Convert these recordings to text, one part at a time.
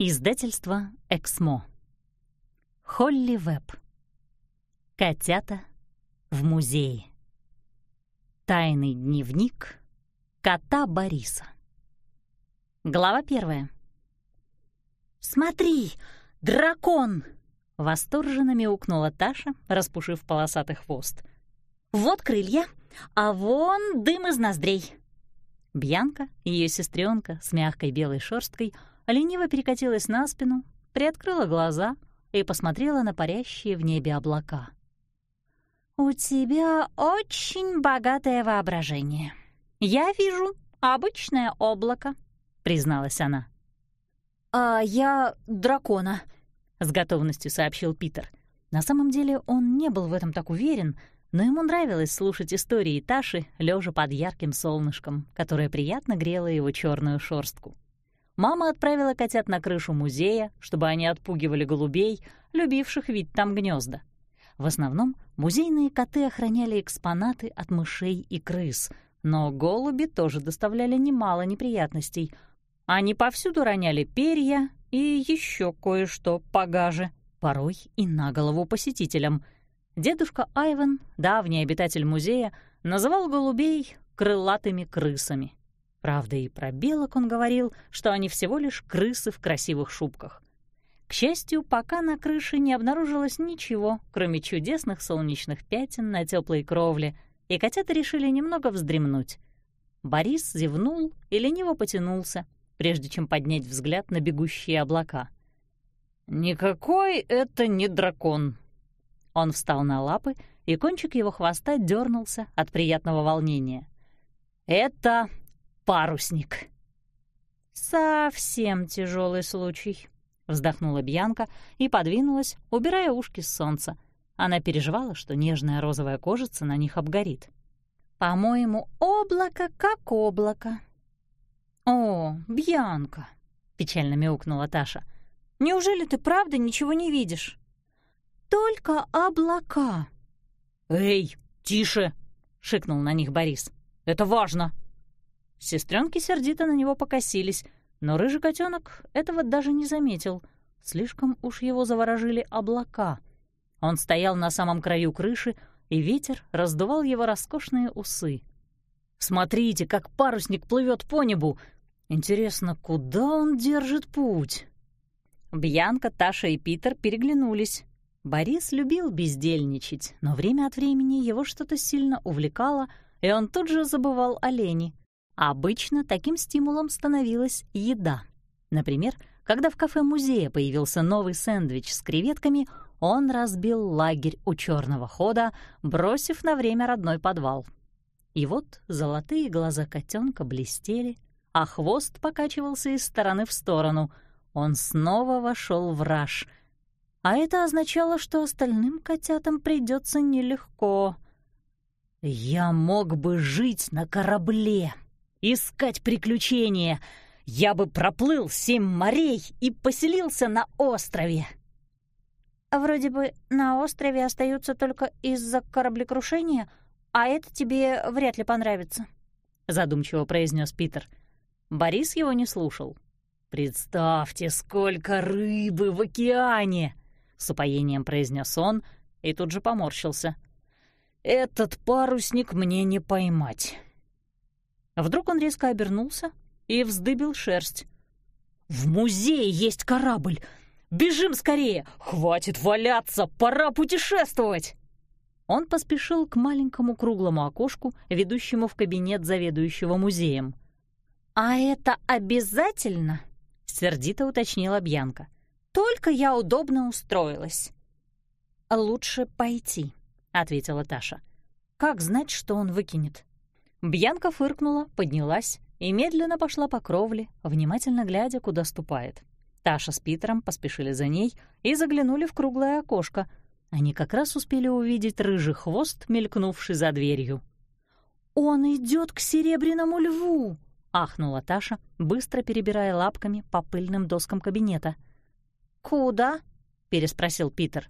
Издательство «Эксмо». Холли Веб. Котята в музее. Тайный дневник кота Бориса. Глава первая. «Смотри, дракон!» — восторженно мяукнула Таша, распушив полосатый хвост. «Вот крылья, а вон дым из ноздрей!» Бьянка, ее сестренка с мягкой белой шерсткой — лениво перекатилась на спину, приоткрыла глаза и посмотрела на парящие в небе облака. «У тебя очень богатое воображение. Я вижу обычное облако», — призналась она. «А я дракона», — с готовностью сообщил Питер. На самом деле он не был в этом так уверен, но ему нравилось слушать истории Таши, лежа под ярким солнышком, которое приятно грело его черную шорстку мама отправила котят на крышу музея, чтобы они отпугивали голубей, любивших вид там гнезда. В основном музейные коты охраняли экспонаты от мышей и крыс, но голуби тоже доставляли немало неприятностей. Они повсюду роняли перья и еще кое-что погаже, порой и на голову посетителям. Дедушка Айвен, давний обитатель музея, называл голубей крылатыми крысами. Правда, и про белок он говорил, что они всего лишь крысы в красивых шубках. К счастью, пока на крыше не обнаружилось ничего, кроме чудесных солнечных пятен на теплой кровле, и котята решили немного вздремнуть. Борис зевнул и лениво потянулся, прежде чем поднять взгляд на бегущие облака. «Никакой это не дракон!» Он встал на лапы, и кончик его хвоста дернулся от приятного волнения. «Это парусник. «Совсем тяжелый случай», — вздохнула Бьянка и подвинулась, убирая ушки с солнца. Она переживала, что нежная розовая кожица на них обгорит. «По-моему, облако как облако». «О, Бьянка», — печально мяукнула Таша, — «неужели ты правда ничего не видишь?» «Только облака». «Эй, тише!» — шикнул на них Борис. «Это важно!» Сестренки сердито на него покосились, но рыжий котенок этого даже не заметил. Слишком уж его заворожили облака. Он стоял на самом краю крыши, и ветер раздувал его роскошные усы. «Смотрите, как парусник плывет по небу! Интересно, куда он держит путь?» Бьянка, Таша и Питер переглянулись. Борис любил бездельничать, но время от времени его что-то сильно увлекало, и он тут же забывал о лени — Обычно таким стимулом становилась еда. Например, когда в кафе музея появился новый сэндвич с креветками, он разбил лагерь у черного хода, бросив на время родной подвал. И вот золотые глаза котенка блестели, а хвост покачивался из стороны в сторону. Он снова вошел в раж. А это означало, что остальным котятам придется нелегко. «Я мог бы жить на корабле!» искать приключения. Я бы проплыл семь морей и поселился на острове. Вроде бы на острове остаются только из-за кораблекрушения, а это тебе вряд ли понравится, задумчиво произнес Питер. Борис его не слушал. Представьте, сколько рыбы в океане, с упоением произнес он и тут же поморщился. Этот парусник мне не поймать. А вдруг он резко обернулся и вздыбил шерсть. «В музее есть корабль! Бежим скорее! Хватит валяться! Пора путешествовать!» Он поспешил к маленькому круглому окошку, ведущему в кабинет заведующего музеем. «А это обязательно?» — сердито уточнила Бьянка. «Только я удобно устроилась». «Лучше пойти», — ответила Таша. «Как знать, что он выкинет?» Бьянка фыркнула, поднялась и медленно пошла по кровле, внимательно глядя, куда ступает. Таша с Питером поспешили за ней и заглянули в круглое окошко. Они как раз успели увидеть рыжий хвост, мелькнувший за дверью. «Он идет к серебряному льву!» — ахнула Таша, быстро перебирая лапками по пыльным доскам кабинета. «Куда?» — переспросил Питер.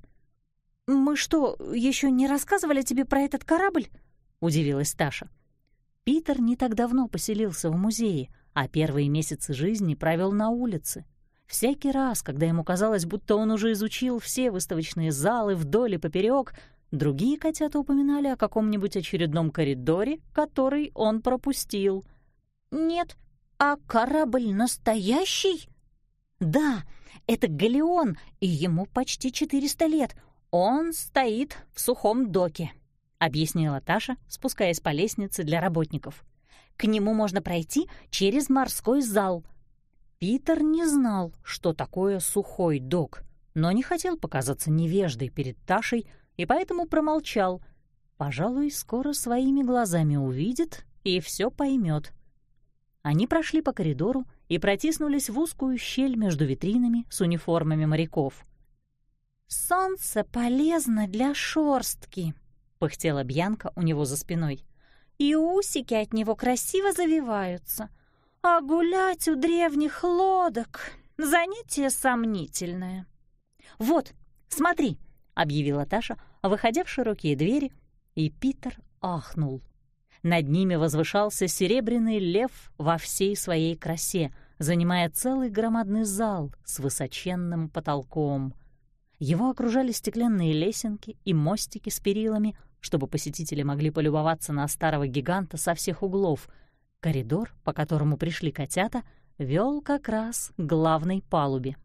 «Мы что, еще не рассказывали тебе про этот корабль?» — удивилась Таша. Питер не так давно поселился в музее, а первые месяцы жизни провел на улице. Всякий раз, когда ему казалось, будто он уже изучил все выставочные залы вдоль и поперек, другие котята упоминали о каком-нибудь очередном коридоре, который он пропустил. «Нет, а корабль настоящий?» «Да, это Галеон, и ему почти 400 лет. Он стоит в сухом доке. — объяснила Таша, спускаясь по лестнице для работников. «К нему можно пройти через морской зал». Питер не знал, что такое сухой док, но не хотел показаться невеждой перед Ташей и поэтому промолчал. Пожалуй, скоро своими глазами увидит и все поймет. Они прошли по коридору и протиснулись в узкую щель между витринами с униформами моряков. «Солнце полезно для шорстки», — пыхтела Бьянка у него за спиной. «И усики от него красиво завиваются. А гулять у древних лодок — занятие сомнительное». «Вот, смотри!» — объявила Таша, выходя в широкие двери, и Питер ахнул. Над ними возвышался серебряный лев во всей своей красе, занимая целый громадный зал с высоченным потолком. Его окружали стеклянные лесенки и мостики с перилами — чтобы посетители могли полюбоваться на старого гиганта со всех углов. Коридор, по которому пришли котята, вел как раз к главной палубе.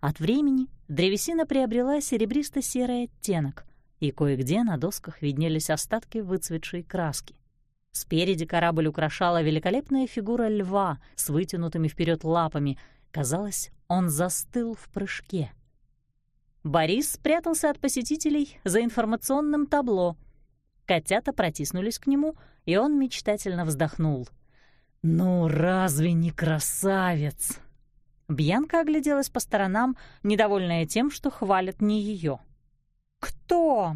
От времени древесина приобрела серебристо-серый оттенок, и кое-где на досках виднелись остатки выцветшей краски. Спереди корабль украшала великолепная фигура льва с вытянутыми вперед лапами. Казалось, он застыл в прыжке — Борис спрятался от посетителей за информационным табло. Котята протиснулись к нему, и он мечтательно вздохнул. «Ну, разве не красавец?» Бьянка огляделась по сторонам, недовольная тем, что хвалят не ее. «Кто?»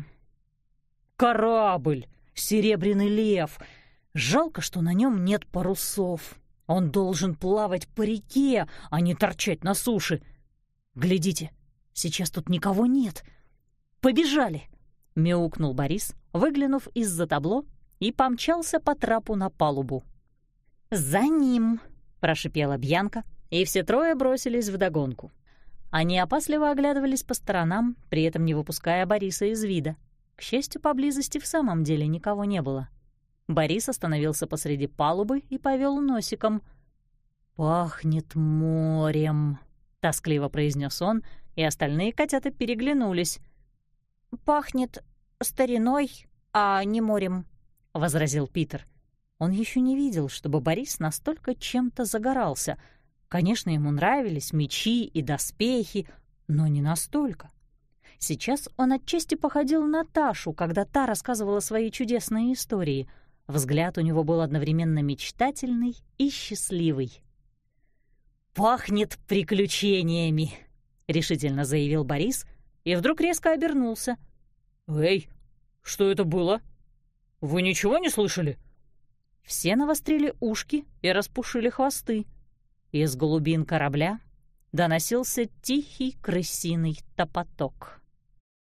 «Корабль! Серебряный лев! Жалко, что на нем нет парусов. Он должен плавать по реке, а не торчать на суше. Глядите, Сейчас тут никого нет. Побежали!» — мяукнул Борис, выглянув из-за табло и помчался по трапу на палубу. «За ним!» — прошипела Бьянка, и все трое бросились в догонку. Они опасливо оглядывались по сторонам, при этом не выпуская Бориса из вида. К счастью, поблизости в самом деле никого не было. Борис остановился посреди палубы и повел носиком. «Пахнет морем!» — тоскливо произнес он, и остальные котята переглянулись. «Пахнет стариной, а не морем», — возразил Питер. Он еще не видел, чтобы Борис настолько чем-то загорался. Конечно, ему нравились мечи и доспехи, но не настолько. Сейчас он отчасти походил на Ташу, когда та рассказывала свои чудесные истории. Взгляд у него был одновременно мечтательный и счастливый пахнет приключениями», — решительно заявил Борис и вдруг резко обернулся. «Эй, что это было? Вы ничего не слышали?» Все навострили ушки и распушили хвосты. Из глубин корабля доносился тихий крысиный топоток.